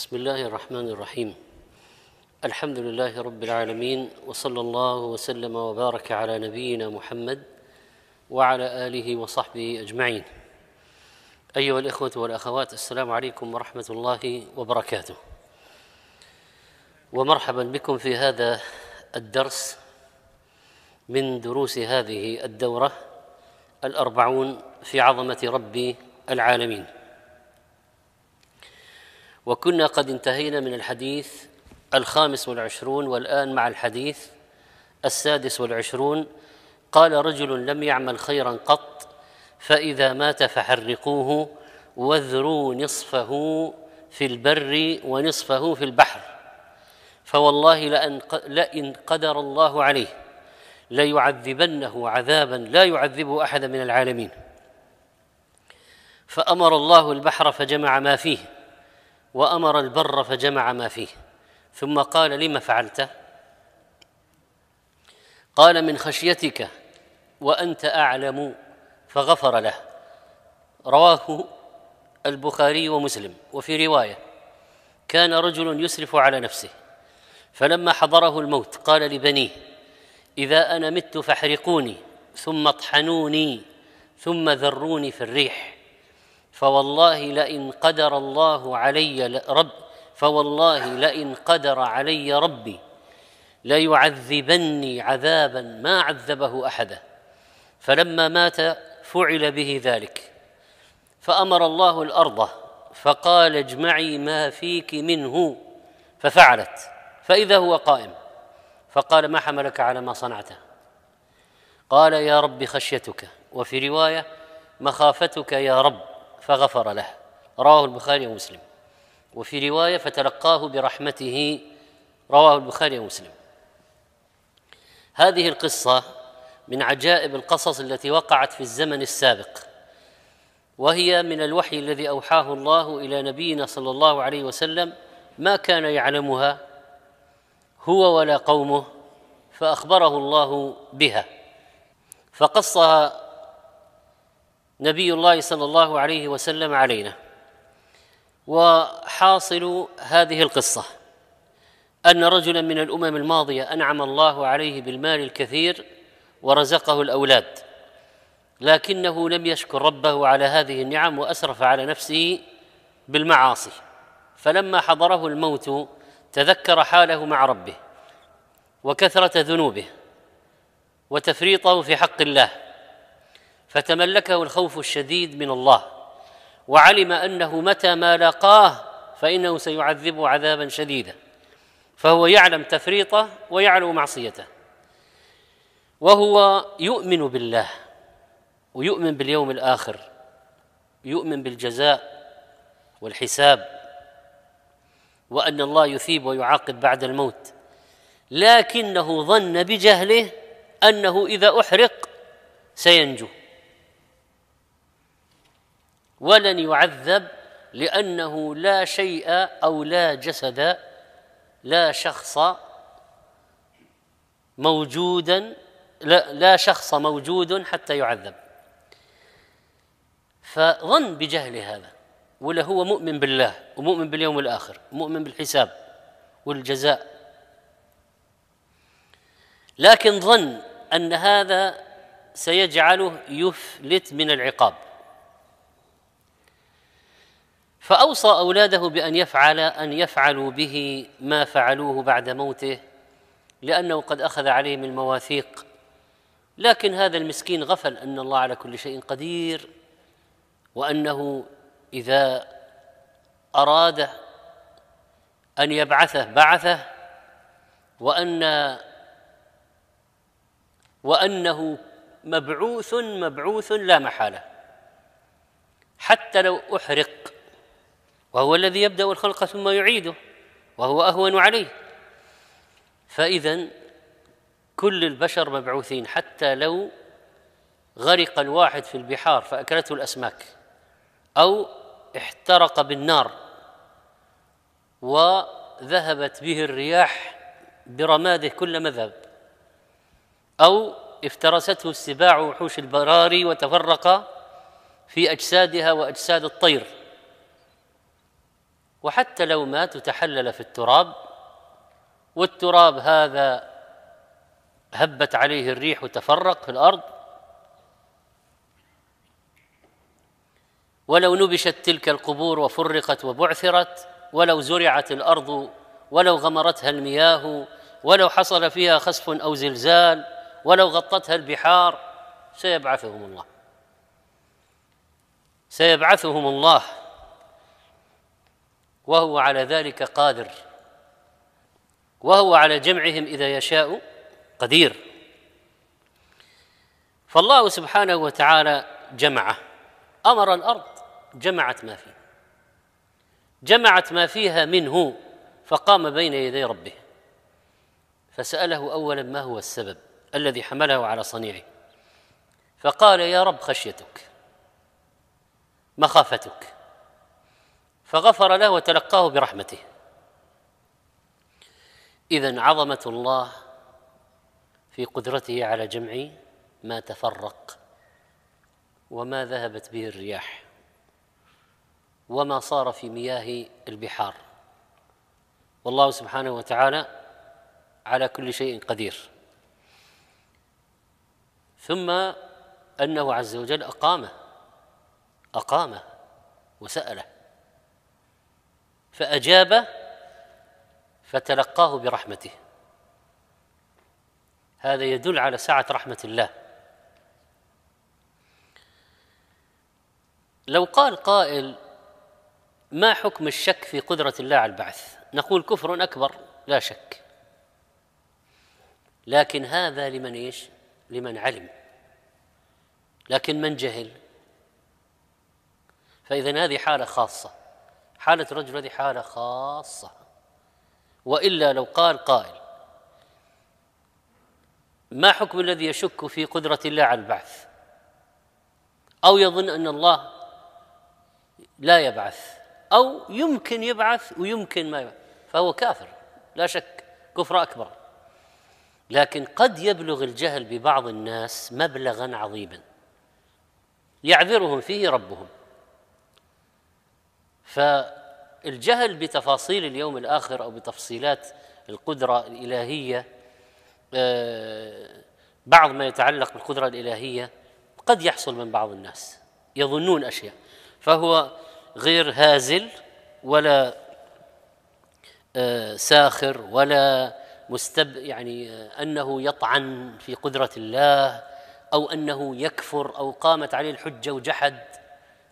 بسم الله الرحمن الرحيم الحمد لله رب العالمين وصلى الله وسلم وبارك على نبينا محمد وعلى اله وصحبه اجمعين ايها الاخوه والاخوات السلام عليكم ورحمه الله وبركاته ومرحبا بكم في هذا الدرس من دروس هذه الدوره الاربعون في عظمه رب العالمين وكنا قد انتهينا من الحديث الخامس والعشرون والآن مع الحديث السادس والعشرون قال رجل لم يعمل خيرا قط فإذا مات فحرقوه واذروا نصفه في البر ونصفه في البحر فوالله لأن, لئن قدر الله عليه ليعذبنه عذابا لا يعذبه أحد من العالمين فأمر الله البحر فجمع ما فيه وأمر البر فجمع ما فيه ثم قال لم فعلت قال من خشيتك وأنت أعلم فغفر له رواه البخاري ومسلم وفي رواية كان رجل يسرف على نفسه فلما حضره الموت قال لبنيه إذا أنا مت فاحرقوني ثم اطحنوني ثم ذروني في الريح فوالله لئن قدر الله علي رب فوالله لئن قدر علي ربي ليعذبني عذابا ما عذبه احدا فلما مات فعل به ذلك فامر الله الارض فقال اجمعي ما فيك منه ففعلت فاذا هو قائم فقال ما حملك على ما صنعته قال يا رب خشيتك وفي روايه مخافتك يا رب فغفر له رواه البخاري ومسلم وفي روايه فتلقاه برحمته رواه البخاري ومسلم هذه القصه من عجائب القصص التي وقعت في الزمن السابق وهي من الوحي الذي اوحاه الله الى نبينا صلى الله عليه وسلم ما كان يعلمها هو ولا قومه فاخبره الله بها فقصها نبي الله صلى الله عليه وسلم علينا وحاصل هذه القصه ان رجلا من الامم الماضيه انعم الله عليه بالمال الكثير ورزقه الاولاد لكنه لم يشكر ربه على هذه النعم واسرف على نفسه بالمعاصي فلما حضره الموت تذكر حاله مع ربه وكثره ذنوبه وتفريطه في حق الله فتملكه الخوف الشديد من الله وعلم انه متى ما لاقاه فانه سيعذبه عذابا شديدا فهو يعلم تفريطه ويعلم معصيته وهو يؤمن بالله ويؤمن باليوم الاخر يؤمن بالجزاء والحساب وان الله يثيب ويعاقب بعد الموت لكنه ظن بجهله انه اذا احرق سينجو ولن يعذب لأنه لا شيء أو لا جسد لا شخص موجودا لا, لا شخص موجود حتى يعذب فظن بجهل هذا ولا هو مؤمن بالله ومؤمن باليوم الآخر مؤمن بالحساب والجزاء لكن ظن أن هذا سيجعله يفلت من العقاب فأوصى أولاده بأن يفعل أن يفعلوا به ما فعلوه بعد موته لأنه قد أخذ عليهم المواثيق لكن هذا المسكين غفل أن الله على كل شيء قدير وأنه إذا أراد أن يبعثه بعثه وأن وأنه مبعوث مبعوث لا محالة حتى لو أحرق وهو الذي يبدأ الخلق ثم يعيده وهو أهون عليه فإذا كل البشر مبعوثين حتى لو غرق الواحد في البحار فأكلته الأسماك أو احترق بالنار وذهبت به الرياح برماده كل مذهب أو افترسته السباع وحوش البراري وتفرق في أجسادها وأجساد الطير وحتى لو مات وتحلل في التراب والتراب هذا هبت عليه الريح وتفرق في الارض ولو نبشت تلك القبور وفرقت وبعثرت ولو زرعت الارض ولو غمرتها المياه ولو حصل فيها خسف او زلزال ولو غطتها البحار سيبعثهم الله سيبعثهم الله وهو على ذلك قادر وهو على جمعهم اذا يشاء قدير فالله سبحانه وتعالى جمعه امر الارض جمعت ما فيه جمعت ما فيها منه فقام بين يدي ربه فساله اولا ما هو السبب الذي حمله على صنيعه فقال يا رب خشيتك مخافتك فغفر له وتلقاه برحمته اذا عظمه الله في قدرته على جمع ما تفرق وما ذهبت به الرياح وما صار في مياه البحار والله سبحانه وتعالى على كل شيء قدير ثم انه عز وجل اقامه اقامه وساله فأجاب فتلقاه برحمته هذا يدل على سعة رحمة الله لو قال قائل ما حكم الشك في قدرة الله على البعث نقول كفر أكبر لا شك لكن هذا لمن إيش لمن علم لكن من جهل فإذا هذه حالة خاصة حالة الرجل هذه حالة خاصة وإلا لو قال قائل ما حكم الذي يشك في قدرة الله على البعث أو يظن أن الله لا يبعث أو يمكن يبعث ويمكن ما يبعث فهو كافر لا شك كفر أكبر لكن قد يبلغ الجهل ببعض الناس مبلغا عظيما يعذرهم فيه ربهم فالجهل بتفاصيل اليوم الآخر أو بتفصيلات القدرة الإلهية آه، بعض ما يتعلق بالقدرة الإلهية قد يحصل من بعض الناس يظنون أشياء فهو غير هازل ولا آه، ساخر ولا مستب يعني آه، انه يطعن في قدره الله او انه يكفر او قامت عليه الحجه وجحد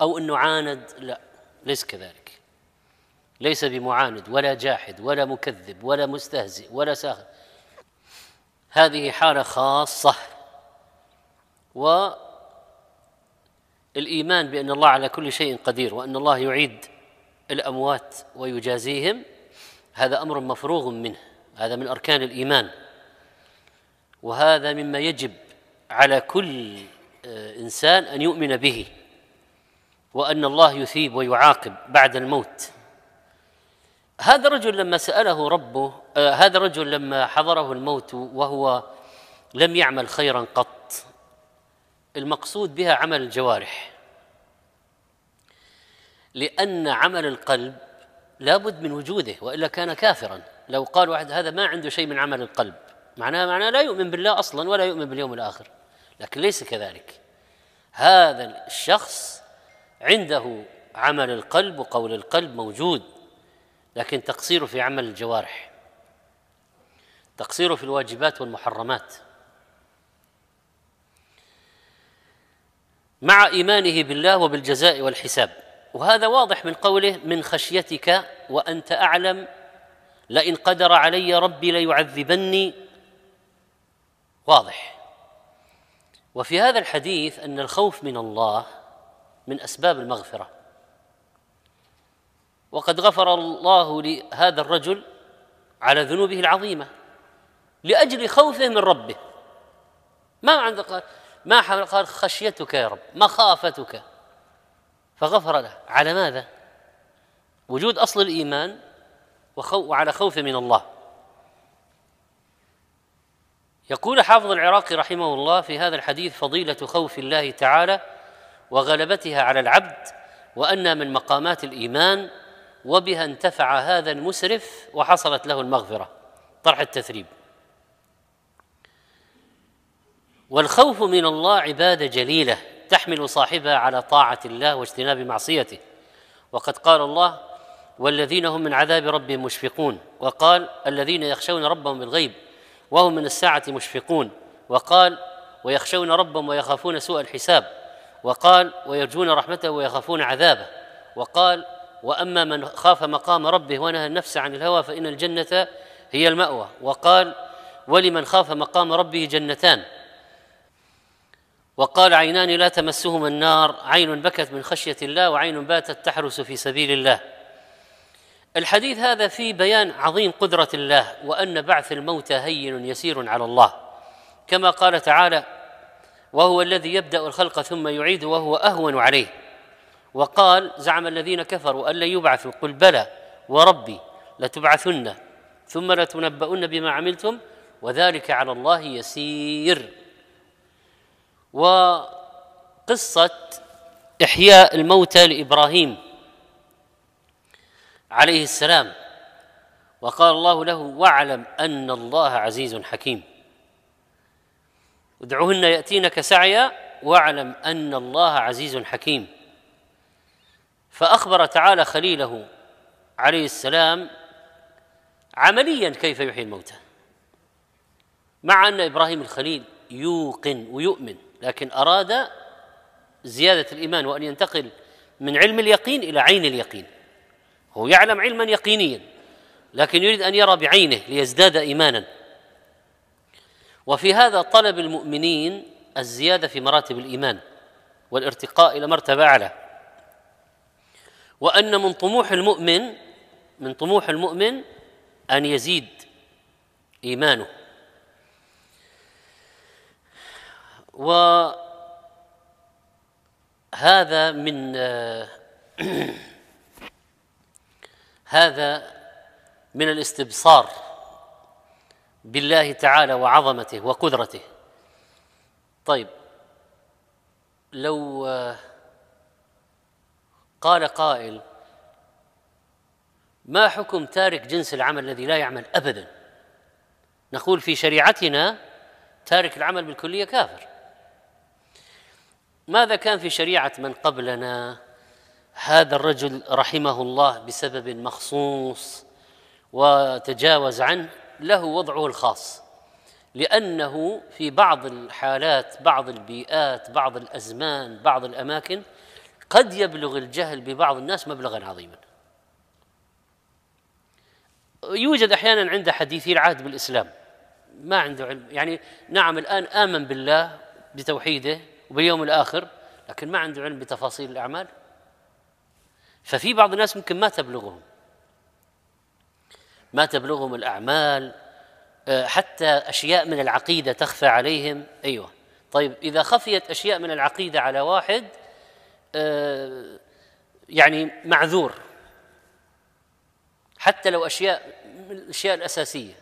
او انه عاند لا ليس كذلك ليس بمعاند ولا جاحد ولا مكذب ولا مستهزئ ولا ساخر هذه حالة خاصة والإيمان بأن الله على كل شيء قدير وأن الله يعيد الأموات ويجازيهم هذا أمر مفروغ منه هذا من أركان الإيمان وهذا مما يجب على كل آه، إنسان أن يؤمن به وان الله يثيب ويعاقب بعد الموت هذا الرجل لما ساله ربه آه هذا الرجل لما حضره الموت وهو لم يعمل خيرا قط المقصود بها عمل الجوارح لان عمل القلب لابد من وجوده والا كان كافرا لو قال واحد هذا ما عنده شيء من عمل القلب معناه معناه لا يؤمن بالله اصلا ولا يؤمن باليوم الاخر لكن ليس كذلك هذا الشخص عنده عمل القلب وقول القلب موجود لكن تقصيره في عمل الجوارح تقصيره في الواجبات والمحرمات مع ايمانه بالله وبالجزاء والحساب وهذا واضح من قوله من خشيتك وانت اعلم لئن قدر علي ربي ليعذبني واضح وفي هذا الحديث ان الخوف من الله من اسباب المغفره وقد غفر الله لهذا الرجل على ذنوبه العظيمه لاجل خوفه من ربه ما عند قال ما قال خشيتك يا رب مخافتك فغفر له على ماذا وجود اصل الايمان وعلى خوف من الله يقول حافظ العراقي رحمه الله في هذا الحديث فضيله خوف الله تعالى وغلبتها على العبد وأنها من مقامات الإيمان وبها انتفع هذا المسرف وحصلت له المغفرة طرح التثريب والخوف من الله عبادة جليلة تحمل صاحبها على طاعة الله واجتناب معصيته وقد قال الله والذين هم من عذاب ربهم مشفقون وقال الذين يخشون ربهم بالغيب وهم من الساعة مشفقون وقال ويخشون ربهم ويخافون سوء الحساب وقال ويرجون رحمته ويخافون عذابه وقال واما من خاف مقام ربه ونهى النفس عن الهوى فان الجنه هي الماوى وقال ولمن خاف مقام ربه جنتان وقال عينان لا تمسهما النار عين بكت من خشيه الله وعين باتت تحرس في سبيل الله الحديث هذا في بيان عظيم قدره الله وان بعث الموتى هين يسير على الله كما قال تعالى وهو الذي يبدا الخلق ثم يعيد وهو اهون عليه وقال زعم الذين كفروا ان لن يبعثوا قل بلى وربي لتبعثن ثم لتنبؤن بما عملتم وذلك على الله يسير وقصه احياء الموتى لابراهيم عليه السلام وقال الله له واعلم ان الله عزيز حكيم ادعوهن يأتينك سعيا واعلم أن الله عزيز حكيم فأخبر تعالى خليله عليه السلام عمليا كيف يحيي الموتى مع أن إبراهيم الخليل يوقن ويؤمن لكن أراد زيادة الإيمان وأن ينتقل من علم اليقين إلى عين اليقين هو يعلم علما يقينيا لكن يريد أن يرى بعينه ليزداد إيمانا وفي هذا طلب المؤمنين الزياده في مراتب الايمان والارتقاء الى مرتبه اعلى وان من طموح المؤمن من طموح المؤمن ان يزيد ايمانه وهذا من هذا من الاستبصار بالله تعالى وعظمته وقدرته طيب لو آه، قال قائل ما حكم تارك جنس العمل الذي لا يعمل ابدا نقول في شريعتنا تارك العمل بالكليه كافر ماذا كان في شريعه من قبلنا هذا الرجل رحمه الله بسبب مخصوص وتجاوز عنه له وضعه الخاص لأنه في بعض الحالات بعض البيئات بعض الأزمان بعض الأماكن قد يبلغ الجهل ببعض الناس مبلغا عظيما يوجد أحيانا عند حديثي العهد بالإسلام ما عنده علم يعني نعم الآن آمن بالله بتوحيده وباليوم الآخر لكن ما عنده علم بتفاصيل الأعمال ففي بعض الناس ممكن ما تبلغهم ما تبلغهم الأعمال آه، حتى أشياء من العقيدة تخفى عليهم أيوه طيب إذا خفيت أشياء من العقيدة على واحد آه، يعني معذور حتى لو أشياء من الأشياء الأساسية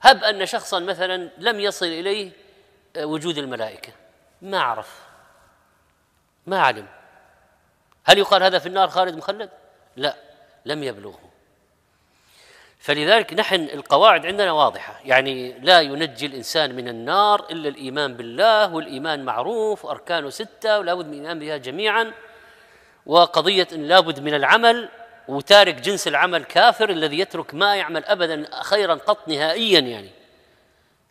هب أن شخصا مثلا لم يصل إليه آه، وجود الملائكة ما عرف ما علم هل يقال هذا في النار خالد مخلد؟ لا لم يبلغه فلذلك نحن القواعد عندنا واضحة يعني لا ينجي الإنسان من النار إلا الإيمان بالله والإيمان معروف وأركانه ستة ولا بد من الإيمان بها جميعا وقضية إن لا بد من العمل وتارك جنس العمل كافر الذي يترك ما يعمل أبدا خيرا قط نهائيا يعني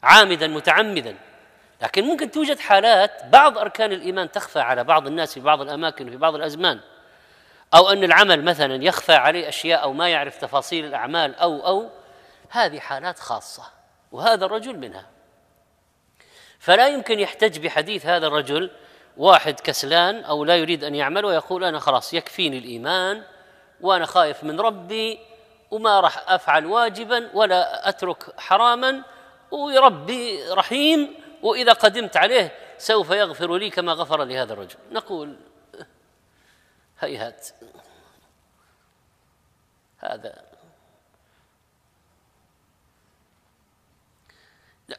عامدا متعمدا لكن ممكن توجد حالات بعض أركان الإيمان تخفى على بعض الناس في بعض الأماكن في بعض الأزمان أو أن العمل مثلا يخفى عليه أشياء أو ما يعرف تفاصيل الأعمال أو أو هذه حالات خاصة وهذا الرجل منها فلا يمكن يحتج بحديث هذا الرجل واحد كسلان أو لا يريد أن يعمل ويقول أنا خلاص يكفيني الإيمان وأنا خايف من ربي وما راح أفعل واجبا ولا أترك حراما وربي رحيم وإذا قدمت عليه سوف يغفر لي كما غفر لهذا الرجل نقول هيهات هذا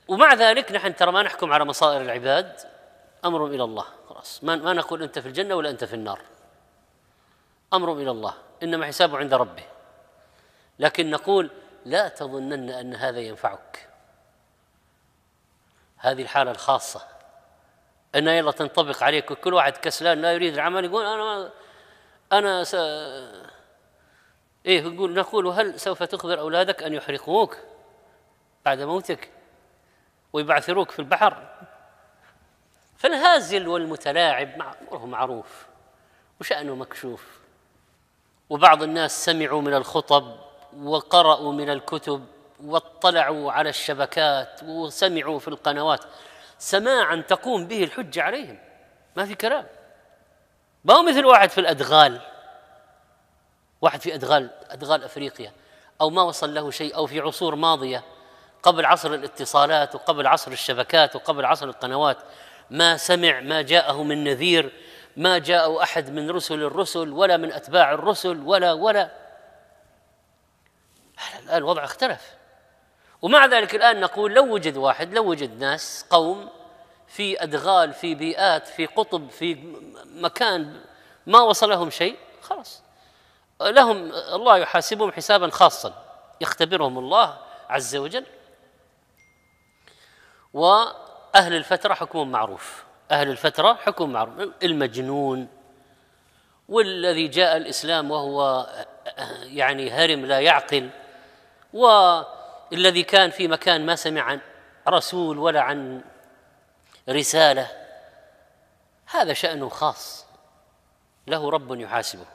ومع ذلك نحن ترى ما نحكم على مصائر العباد امر الى الله خلاص ما ما نقول انت في الجنه ولا انت في النار امر الى الله انما حسابه عند ربه لكن نقول لا تظنن ان هذا ينفعك هذه الحاله الخاصه انها يلا تنطبق عليك وكل واحد كسلان لا يريد العمل يقول انا أنا س... إيه نقول نقول هل سوف تخبر أولادك أن يحرقوك بعد موتك ويبعثروك في البحر فالهازل والمتلاعب أمره معروف وشأنه مكشوف وبعض الناس سمعوا من الخطب وقرأوا من الكتب واطلعوا على الشبكات وسمعوا في القنوات سماعا تقوم به الحجة عليهم ما في كلام ما هو مثل واحد في الأدغال واحد في أدغال أدغال أفريقيا أو ما وصل له شيء أو في عصور ماضية قبل عصر الاتصالات وقبل عصر الشبكات وقبل عصر القنوات ما سمع ما جاءه من نذير ما جاء أحد من رسل الرسل ولا من أتباع الرسل ولا ولا الآن الوضع اختلف ومع ذلك الآن نقول لو وجد واحد لو وجد ناس قوم في أدغال في بيئات في قطب في مكان ما وصلهم شيء خلاص لهم الله يحاسبهم حسابا خاصا يختبرهم الله عز وجل وأهل الفترة حكم معروف أهل الفترة حكم معروف المجنون والذي جاء الإسلام وهو يعني هرم لا يعقل والذي كان في مكان ما سمع عن رسول ولا عن رساله هذا شان خاص له رب يحاسبه